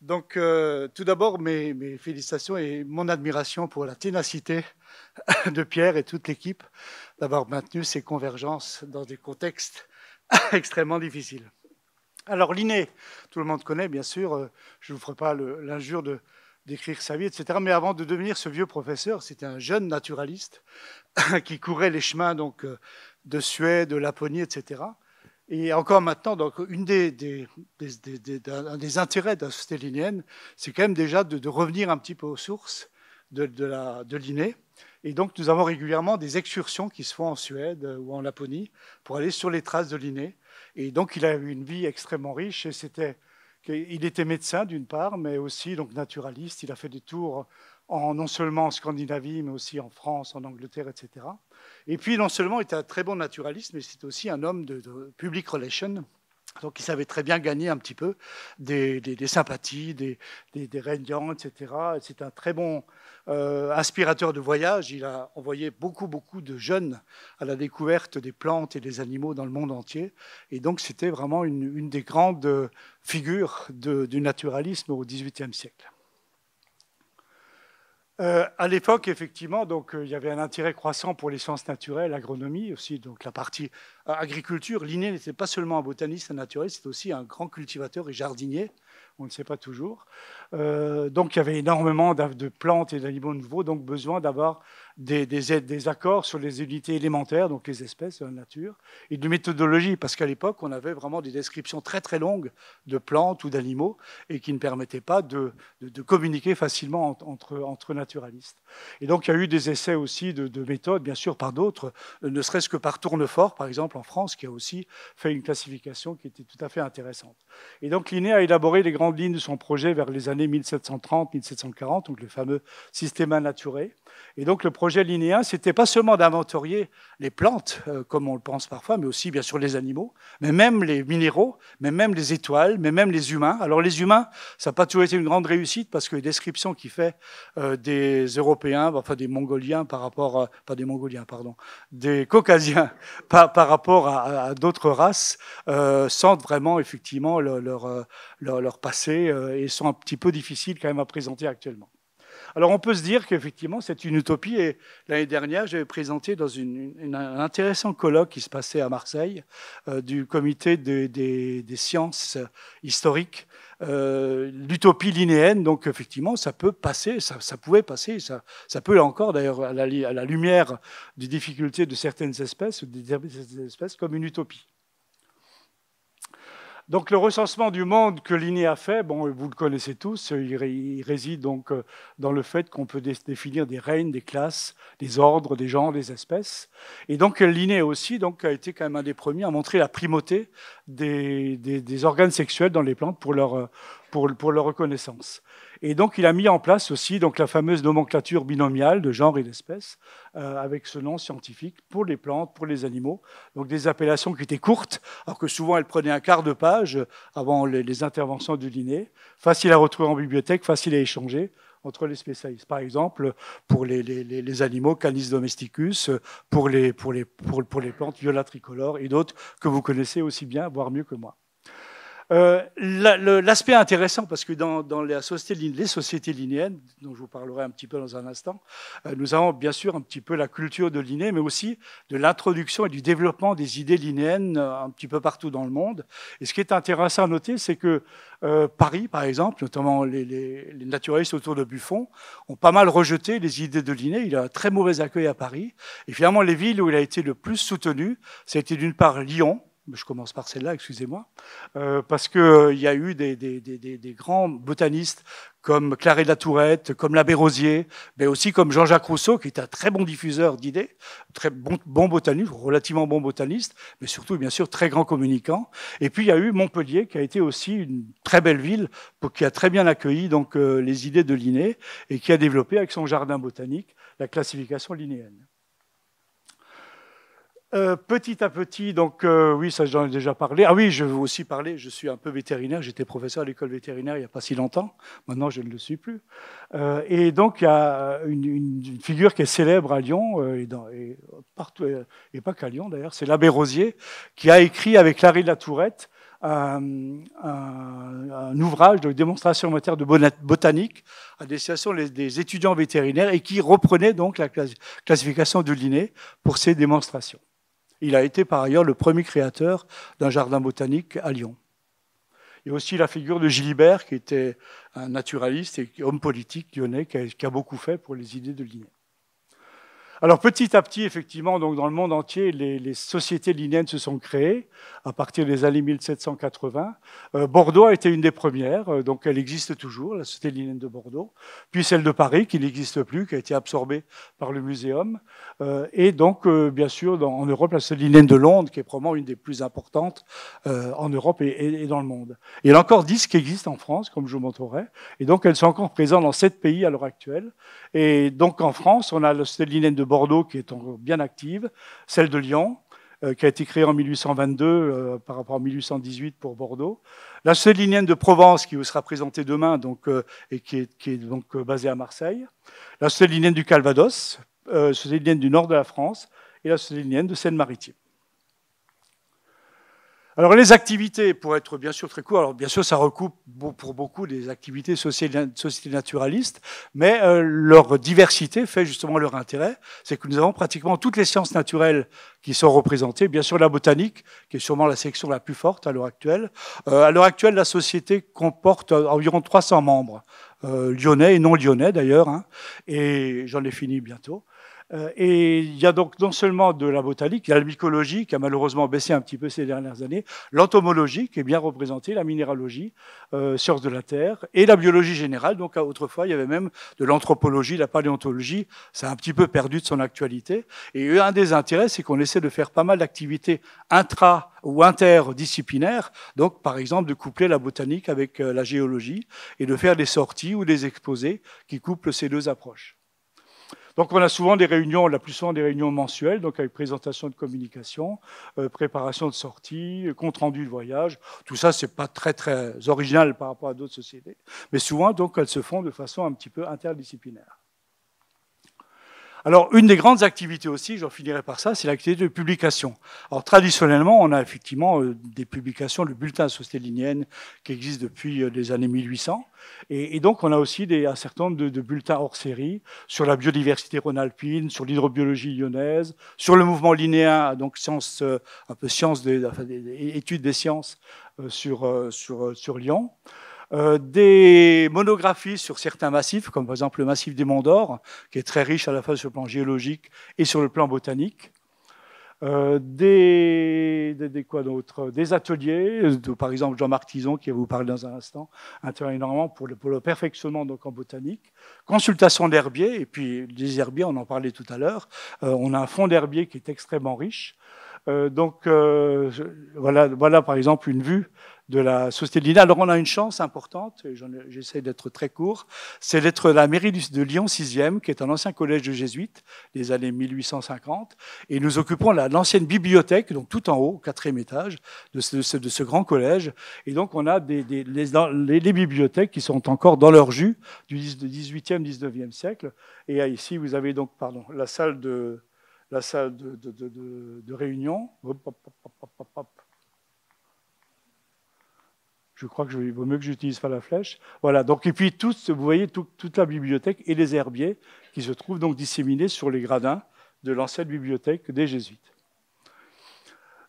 Donc, euh, tout d'abord, mes, félicitations et mon admiration pour la ténacité de Pierre et toute l'équipe d'avoir maintenu ces convergences dans des contextes extrêmement difficiles. Alors, l'inné, tout le monde connaît, bien sûr, euh, je ne vous ferai pas l'injure de, d'écrire sa vie, etc. Mais avant de devenir ce vieux professeur, c'était un jeune naturaliste qui courait les chemins euh, de Suède, de Laponie, etc. Et encore maintenant, donc, une des, des, un des intérêts de la société c'est quand même déjà de, revenir un petit peu aux sources de, de l'inné. Et donc, nous avons régulièrement des excursions qui se font en Suède euh, ou en Laponie pour aller sur les traces de l'inné. Et donc, il a eu une vie extrêmement riche et c'était il était médecin d'une part, mais aussi donc naturaliste. Il a fait des tours en, non seulement en Scandinavie, mais aussi en France, en Angleterre, etc. Et puis, non seulement il était un très bon naturaliste, mais c'était aussi un homme de, public relations, donc il savait très bien gagner un petit peu des, sympathies, des, réunions, etc. C'est un très bon euh, inspirateur de voyage. Il a envoyé beaucoup, beaucoup de jeunes à la découverte des plantes et des animaux dans le monde entier. Et donc c'était vraiment une, des grandes figures du naturalisme au XVIIIe siècle. Euh, à l'époque, effectivement, donc, euh, il y avait un intérêt croissant pour les sciences naturelles, l'agronomie aussi, donc la partie euh, agriculture. Linné n'était pas seulement un botaniste, un naturaliste, c'était aussi un grand cultivateur et jardinier, on ne sait pas toujours. donc il y avait énormément de plantes et d'animaux nouveaux, donc besoin d'avoir des, des, accords sur les unités élémentaires, donc les espèces, la nature, et de méthodologie, parce qu'à l'époque, on avait vraiment des descriptions très très longues de plantes ou d'animaux, et qui ne permettaient pas de, communiquer facilement entre, naturalistes. Et donc, il y a eu des essais aussi de, méthodes, bien sûr, par d'autres, euh, ne serait-ce que par Tournefort, par exemple, en France, qui a aussi fait une classification qui était tout à fait intéressante. Et donc, Linné a élaboré les grandes lignes de son projet vers les années 1730-1740, donc le fameux Systema Naturae. Et donc, le projet projet linéen, c'était pas seulement d'inventorier les plantes, euh, comme on le pense parfois, mais aussi bien sûr les animaux, mais même les minéraux, mais même les étoiles, mais même les humains. Alors les humains, ça n'a pas toujours été une grande réussite parce que les descriptions qu'il fait euh, des Européens, enfin des Mongoliens par rapport, pas des Mongoliens, pardon, des Caucasiens par, rapport à, d'autres races, euh, sentent vraiment effectivement leur passé et sont un petit peu difficiles quand même à présenter actuellement. Alors on peut se dire qu'effectivement c'est une utopie. Et l'année dernière, j'avais présenté dans un intéressant colloque qui se passait à Marseille euh, du comité des, sciences historiques euh, l'utopie linéenne. Donc effectivement, ça peut passer, ça, pouvait passer, ça, peut encore d'ailleurs à la, lumière des difficultés de certaines espèces ou des espèces comme une utopie. Donc le recensement du monde que l'INE a fait, vous le connaissez tous, il, réside donc euh, dans le fait qu'on peut définir des règnes, des classes, des ordres, des genres, des espèces. Et donc l'INE aussi donc, a été quand même un des premiers à montrer la primauté des, organes sexuels dans les plantes pour leur euh, reconnaissance. Et donc, il a mis en place aussi la fameuse nomenclature binomiale de genre et d'espèce, euh, avec ce nom scientifique pour les plantes, pour les animaux. Donc, des appellations qui étaient courtes, alors que souvent elles prenaient un quart de page avant les, interventions du dîner. Facile à retrouver en bibliothèque, facile à échanger entre les spécialistes. Par exemple, pour les, animaux, Canis domesticus, pour les, les plantes, Viola tricolore et d'autres que vous connaissez aussi bien, voire mieux que moi. Euh, l'aspect intéressant, parce que dans, dans les, sociétés, les, sociétés, linéennes, dont je vous parlerai un petit peu dans un instant, euh, nous avons bien sûr un petit peu la culture de l'Iné, mais aussi de l'introduction et du développement des idées linéennes euh, un petit peu partout dans le monde. Et ce qui est intéressant à noter, c'est que Paris, par exemple, notamment les, les, les, naturalistes autour de Buffon, ont pas mal rejeté les idées de l'Iné. Il a un très mauvais accueil à Paris. Et finalement, les villes où il a été le plus soutenu, ça a été d'une part Lyon, je commence par celle-là, excusez-moi, euh, parce qu'il euh, y a eu des, grands botanistes comme Claret de la Tourette, comme l'abbé Rosier, mais aussi comme Jean-Jacques Rousseau, qui est un très bon diffuseur d'idées, très bon, botaniste, relativement bon botaniste, mais surtout, bien sûr, très grand communicant. Et puis, il y a eu Montpellier, qui a été aussi une très belle ville, qui a très bien accueilli donc, euh, les idées de Linné et qui a développé avec son jardin botanique la classification linéenne. Euh, petit à petit, donc euh, oui, ça j'en ai déjà parlé. Ah oui, je veux aussi parler, je suis un peu vétérinaire, j'étais professeur à l'école vétérinaire il n'y a pas si longtemps, maintenant je ne le suis plus. Euh, et donc il y a une, figure qui est célèbre à Lyon, et, dans, et, partout, et pas qu'à Lyon d'ailleurs, c'est l'abbé Rosier, qui a écrit avec Larry de la Tourette un, ouvrage de démonstration en matière de botanique à destination des, étudiants vétérinaires et qui reprenait donc la classification de Linné pour ces démonstrations. Il a été par ailleurs le premier créateur d'un jardin botanique à Lyon. Il y a aussi la figure de Gilibert, qui était un naturaliste et homme politique lyonnais, qui a, beaucoup fait pour les idées de Linné. Alors petit à petit, effectivement, donc dans le monde entier, les, sociétés linéennes se sont créées à partir des années 1780. Euh, Bordeaux a été une des premières, euh, donc elle existe toujours, la société linéenne de Bordeaux, puis celle de Paris qui n'existe plus, qui a été absorbée par le muséum, euh, et donc bien sûr en Europe la société linéenne de Londres qui est probablement une des plus importantes en Europe et, dans le monde. il y en a encore dix qui existent en France, comme je vous montrerai, et donc elles sont encore présentes dans sept pays à l'heure actuelle. Et donc en France, on a la société linéenne de Bordeaux qui est bien active, celle de Lyon, euh, qui a été créée en 1822 euh, par rapport à 1818 pour Bordeaux. La Célinienne de Provence, qui vous sera présentée demain euh, et qui est, donc basée à Marseille. La Célinienne du Calvados, euh, du nord de la France et la Célinienne de Seine-Maritime. Alors les activités, pour être bien sûr très court, alors bien sûr ça recoupe pour beaucoup des activités sociétés naturalistes, mais euh, leur diversité fait justement leur intérêt, c'est que nous avons pratiquement toutes les sciences naturelles qui sont représentées, bien sûr la botanique, qui est sûrement la section la plus forte à l'heure actuelle. Euh, à l'heure actuelle, la société comporte euh, environ 300 membres, lyonnais et non lyonnais d'ailleurs, hein, et j'en ai fini bientôt. Euh, et il y a donc non seulement de la botanique, il y a la mycologie qui a malheureusement baissé un petit peu ces dernières années, l'entomologie qui est bien représentée, la minéralogie, euh, science de la terre, et la biologie générale. Donc autrefois, il y avait même de l'anthropologie, la paléontologie. Ça a un petit peu perdu de son actualité. Et un des intérêts, c'est qu'on essaie de faire pas mal d'activités intra ou interdisciplinaires. Donc, par exemple, de coupler la botanique avec euh, la géologie et de faire des sorties ou des exposés qui couplent ces deux approches. Donc on a souvent des réunions, la plus souvent des réunions mensuelles, donc avec présentation de communication, euh, préparation de sortie, compte rendu de voyage. Tout ça, n'est pas très très original par rapport à d'autres sociétés, mais souvent donc elles se font de façon un petit peu interdisciplinaire. Alors, une des grandes activités aussi, j'en finirai par ça, c'est l'activité de publication. Alors, traditionnellement, on a effectivement euh, des publications, le bulletin société qui existe depuis euh, les années 1800. Et, donc, on a aussi un certain nombre de, bulletins hors série sur la biodiversité rhône-alpine, sur l'hydrobiologie lyonnaise, sur le mouvement linéen, donc science, euh, un peu études des sciences sur, sur Lyon. Euh, des monographies sur certains massifs, comme par exemple le massif des Monts d'Or, qui est très riche à la fois sur le plan géologique et sur le plan botanique. Euh, des, quoi Des ateliers, par exemple Jean-Marc Tison, qui va vous parler dans un instant, intervient énormément pour le, perfectionnement donc en botanique. Consultation d'herbiers, et puis des herbiers, on en parlait tout à l'heure. Euh, on a un fonds d'herbiers qui est extrêmement riche. Euh, donc euh, voilà, voilà par exemple une vue de la Société de Lille. Alors on a une chance importante, j'essaie d'être très court, c'est d'être la mairie de Lyon 6e, qui est un ancien collège de jésuites des années 1850, et nous occupons l'ancienne bibliothèque, donc tout en haut, quatrième étage de ce, grand collège, et donc on a les, bibliothèques qui sont encore dans leur jus du 18e, 19e siècle, et ici vous avez donc pardon, la salle de, la salle de, réunion. je crois que je, vaut mieux que j'utilise pas la flèche. Voilà. Donc et puis vous voyez toute la bibliothèque et les herbiers qui se trouvent donc disséminés sur les gradins de l'ancienne bibliothèque des jésuites.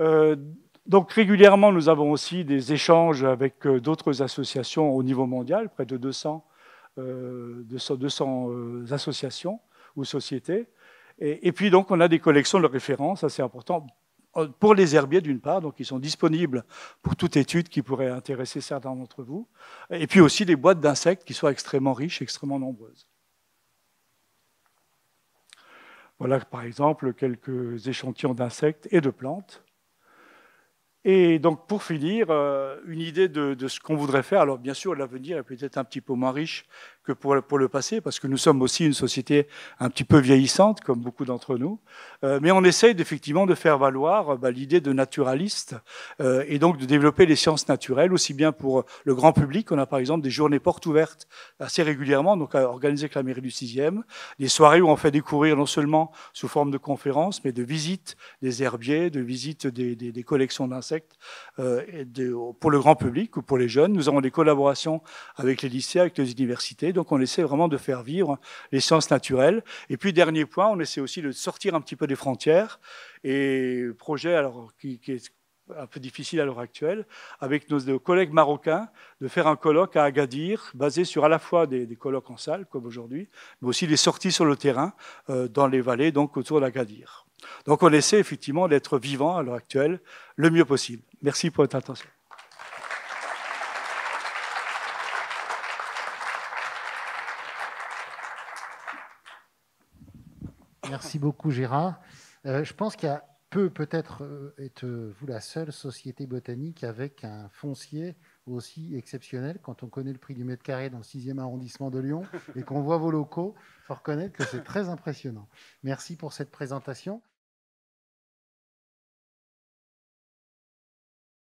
Euh, donc régulièrement, nous avons aussi des échanges avec euh, d'autres associations au niveau mondial, près de 200 euh, associations ou sociétés. Et, puis donc on a des collections de référence assez importantes euh, pour les herbiers d'une part, donc ils sont disponibles pour toute étude qui pourrait intéresser certains d'entre vous, et puis aussi des boîtes d'insectes qui sont extrêmement riches, extrêmement nombreuses. Voilà par exemple quelques échantillons d'insectes et de plantes. Et donc pour finir, euh, une idée de, de ce qu'on voudrait faire. Alors bien sûr, l'avenir est peut-être un petit peu moins riche que pour, pour le passé, parce que nous sommes aussi une société un petit peu vieillissante, comme beaucoup d'entre nous. Euh, mais on essaye effectivement de faire valoir bah, l'idée de naturaliste euh, et donc de développer les sciences naturelles, aussi bien pour le grand public. On a par exemple des journées portes ouvertes assez régulièrement, donc euh, organisées avec la mairie du 6e, des soirées où on fait découvrir non seulement sous forme de conférences, mais de visites des herbiers, de visites des, collections d'insectes pour le grand public ou pour les jeunes. Nous avons des collaborations avec les lycées, avec les universités donc on essaie vraiment de faire vivre les sciences naturelles. Et puis dernier point, on essaie aussi de sortir un petit peu des frontières. Et projet qui, est un peu difficile à l'heure actuelle, avec nos collègues marocains, de faire un colloque à Agadir, basé sur à la fois des, colloques en salle, comme aujourd'hui, mais aussi des sorties sur le terrain, euh, dans les vallées, donc autour d'Agadir. Donc on essaie effectivement d'être vivant à l'heure actuelle le mieux possible. Merci pour votre attention. Merci beaucoup, Gérard. Euh, je pense qu'il y a peu, peut-être euh, êtes-vous la seule société botanique avec un foncier aussi exceptionnel. Quand on connaît le prix du mètre carré dans le 6e arrondissement de Lyon et qu'on voit vos locaux, il faut reconnaître que c'est très impressionnant. Merci pour cette présentation.